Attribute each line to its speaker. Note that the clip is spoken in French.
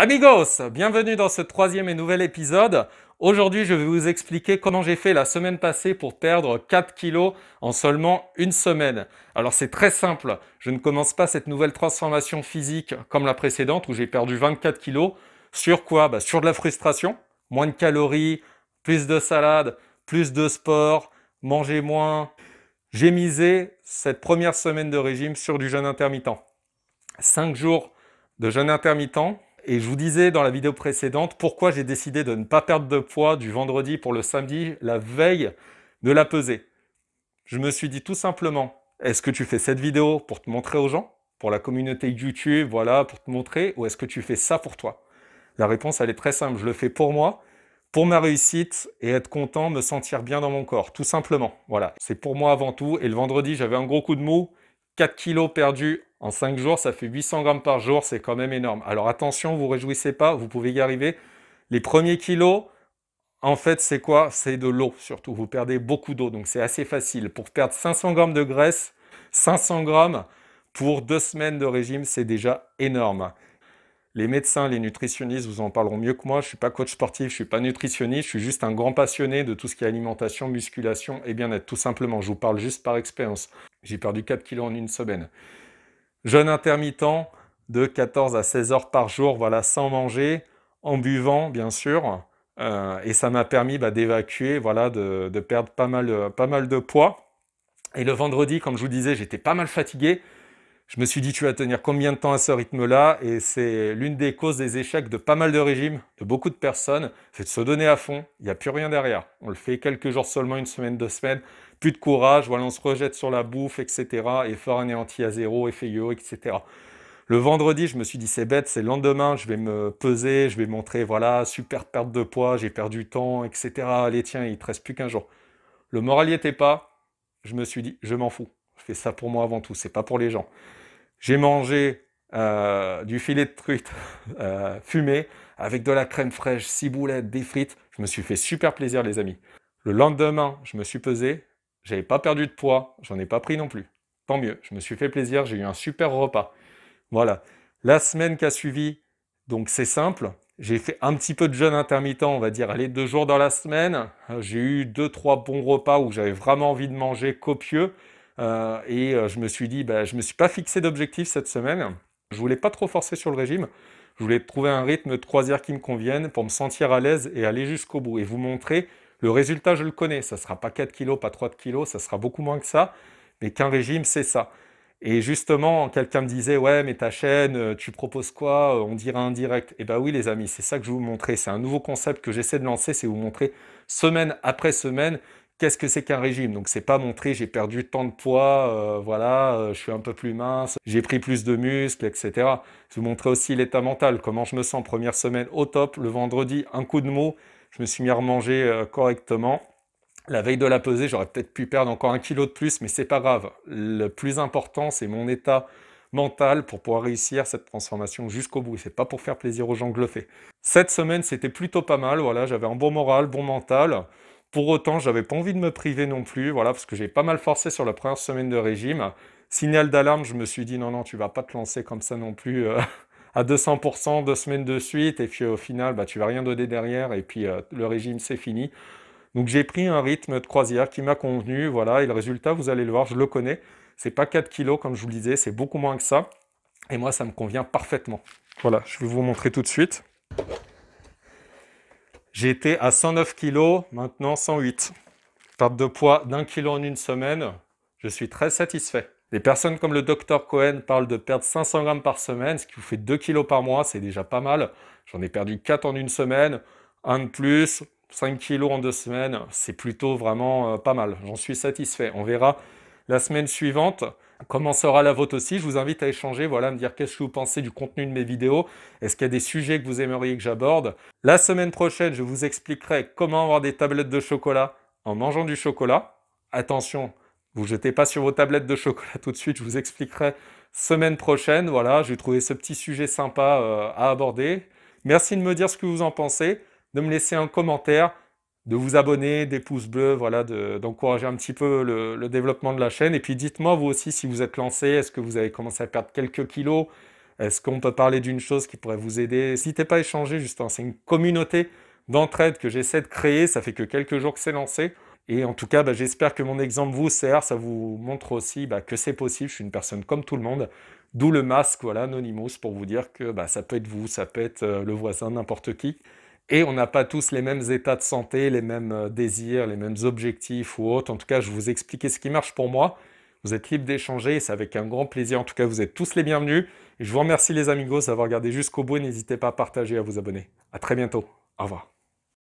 Speaker 1: Amigos, bienvenue dans ce troisième et nouvel épisode. Aujourd'hui, je vais vous expliquer comment j'ai fait la semaine passée pour perdre 4 kilos en seulement une semaine. Alors c'est très simple, je ne commence pas cette nouvelle transformation physique comme la précédente où j'ai perdu 24 kilos. Sur quoi bah, Sur de la frustration, moins de calories, plus de salade, plus de sport, manger moins. J'ai misé cette première semaine de régime sur du jeûne intermittent. 5 jours de jeûne intermittent et je vous disais dans la vidéo précédente pourquoi j'ai décidé de ne pas perdre de poids du vendredi pour le samedi, la veille de la pesée. Je me suis dit tout simplement, est-ce que tu fais cette vidéo pour te montrer aux gens, pour la communauté YouTube, voilà, pour te montrer, ou est-ce que tu fais ça pour toi La réponse, elle est très simple, je le fais pour moi, pour ma réussite et être content, me sentir bien dans mon corps, tout simplement. Voilà, c'est pour moi avant tout. Et le vendredi, j'avais un gros coup de mou, 4 kilos perdus en 5 jours, ça fait 800 grammes par jour, c'est quand même énorme. Alors attention, vous réjouissez pas, vous pouvez y arriver. Les premiers kilos, en fait, c'est quoi C'est de l'eau surtout. Vous perdez beaucoup d'eau, donc c'est assez facile. Pour perdre 500 grammes de graisse, 500 grammes pour deux semaines de régime, c'est déjà énorme. Les médecins, les nutritionnistes vous en parleront mieux que moi. Je ne suis pas coach sportif, je ne suis pas nutritionniste, je suis juste un grand passionné de tout ce qui est alimentation, musculation et bien-être, tout simplement. Je vous parle juste par expérience. J'ai perdu 4 kilos en une semaine. Jeûne intermittent de 14 à 16 heures par jour, voilà, sans manger, en buvant bien sûr. Euh, et ça m'a permis bah, d'évacuer, voilà, de, perdre pas mal, pas mal de poids. Et le vendredi, comme je vous disais, j'étais pas mal fatigué. Je me suis dit, tu vas tenir combien de temps à ce rythme-là Et c'est l'une des causes des échecs de pas mal de régimes, de beaucoup de personnes, c'est de se donner à fond. Il n'y a plus rien derrière. On le fait quelques jours seulement, une semaine, deux semaines plus de courage, voilà, on se rejette sur la bouffe, etc. Effort anéanti à zéro, effet yo, etc. Le vendredi, je me suis dit, c'est bête, c'est le lendemain, je vais me peser, je vais montrer, voilà, super perte de poids, j'ai perdu du temps, etc. Allez, tiens, il ne te reste plus qu'un jour. Le moral n'y était pas, je me suis dit, je m'en fous. Je fais ça pour moi avant tout, c'est pas pour les gens. J'ai mangé euh, du filet de truite euh, fumé avec de la crème fraîche, ciboulette, des frites. Je me suis fait super plaisir, les amis. Le lendemain, je me suis pesé, j'avais pas perdu de poids, j'en ai pas pris non plus. Tant mieux, je me suis fait plaisir, j'ai eu un super repas. Voilà. La semaine qui a suivi, donc c'est simple. J'ai fait un petit peu de jeûne intermittent, on va dire, allez, deux jours dans la semaine. Euh, j'ai eu deux, trois bons repas où j'avais vraiment envie de manger copieux. Euh, et euh, je me suis dit, ben je me suis pas fixé d'objectif cette semaine. Je voulais pas trop forcer sur le régime. Je voulais trouver un rythme de croisière qui me convienne pour me sentir à l'aise et aller jusqu'au bout et vous montrer le résultat, je le connais. Ça ne sera pas 4 kilos, pas 3 kg, ça sera beaucoup moins que ça. Mais qu'un régime, c'est ça. Et justement, quelqu'un me disait, ouais, mais ta chaîne, euh, tu proposes quoi euh, On dirait un direct. Eh bien oui, les amis, c'est ça que je vous montrer. C'est un nouveau concept que j'essaie de lancer, c'est vous montrer semaine après semaine qu'est-ce que c'est qu'un régime. Donc c'est pas montrer j'ai perdu tant de poids, euh, voilà, je suis un peu plus mince, j'ai pris plus de muscles, etc. Je vous montrer aussi l'état mental, comment je me sens première semaine au top, le vendredi, un coup de mot, je me suis mis à remanger euh, correctement. La veille de la pesée, j'aurais peut-être pu perdre encore un kilo de plus, mais c'est pas grave. Le plus important, c'est mon état mental pour pouvoir réussir cette transformation jusqu'au bout. C'est pas pour faire plaisir aux gens que je le fais. Cette semaine, c'était plutôt pas mal. Voilà, j'avais un bon moral, bon mental. Pour autant, j'avais pas envie de me priver non plus. Voilà, parce que j'ai pas mal forcé sur la première semaine de régime. Signal d'alarme, je me suis dit non, non, tu vas pas te lancer comme ça non plus. Euh, à 200% deux semaines de suite, et puis au final, bah, tu vas rien donner derrière, et puis euh, le régime, c'est fini. Donc j'ai pris un rythme de croisière qui m'a convenu, voilà, et le résultat, vous allez le voir, je le connais. C'est pas 4 kilos, comme je vous le disais, c'est beaucoup moins que ça. Et moi, ça me convient parfaitement. Voilà, je vais vous montrer tout de suite. J'étais à 109 kilos, maintenant 108. Perte de poids d'un kilo en une semaine, je suis très satisfait. Des personnes comme le docteur Cohen parlent de perdre 500 grammes par semaine, ce qui vous fait 2 kilos par mois, c'est déjà pas mal. J'en ai perdu 4 en une semaine, un de plus, 5 kilos en deux semaines, c'est plutôt vraiment euh, pas mal. J'en suis satisfait. On verra la semaine suivante comment sera la vôtre aussi. Je vous invite à échanger, voilà, à me dire qu'est-ce que vous pensez du contenu de mes vidéos. Est-ce qu'il y a des sujets que vous aimeriez que j'aborde La semaine prochaine, je vous expliquerai comment avoir des tablettes de chocolat en mangeant du chocolat. Attention, vous jetez pas sur vos tablettes de chocolat tout de suite, je vous expliquerai semaine prochaine. Voilà, j'ai trouvé ce petit sujet sympa euh, à aborder. Merci de me dire ce que vous en pensez, de me laisser un commentaire, de vous abonner, des pouces bleus, voilà, d'encourager un petit peu le, le, développement de la chaîne. Et puis dites-moi vous aussi si vous êtes lancé, est-ce que vous avez commencé à perdre quelques kilos Est-ce qu'on peut parler d'une chose qui pourrait vous aider N'hésitez pas à échanger, justement, hein, c'est une communauté d'entraide que j'essaie de créer, ça fait que quelques jours que c'est lancé. Et en tout cas, bah, j'espère que mon exemple vous sert, ça vous montre aussi bah, que c'est possible, je suis une personne comme tout le monde, d'où le masque, voilà, Anonymous, pour vous dire que bah, ça peut être vous, ça peut être euh, le voisin, n'importe qui. Et on n'a pas tous les mêmes états de santé, les mêmes euh, désirs, les mêmes objectifs ou autres. En tout cas, je vous expliquer ce qui marche pour moi. Vous êtes libre d'échanger, c'est avec un grand plaisir. En tout cas, vous êtes tous les bienvenus. je vous remercie les amigos d'avoir regardé jusqu'au bout. N'hésitez pas à partager, à vous abonner. À très bientôt. Au revoir.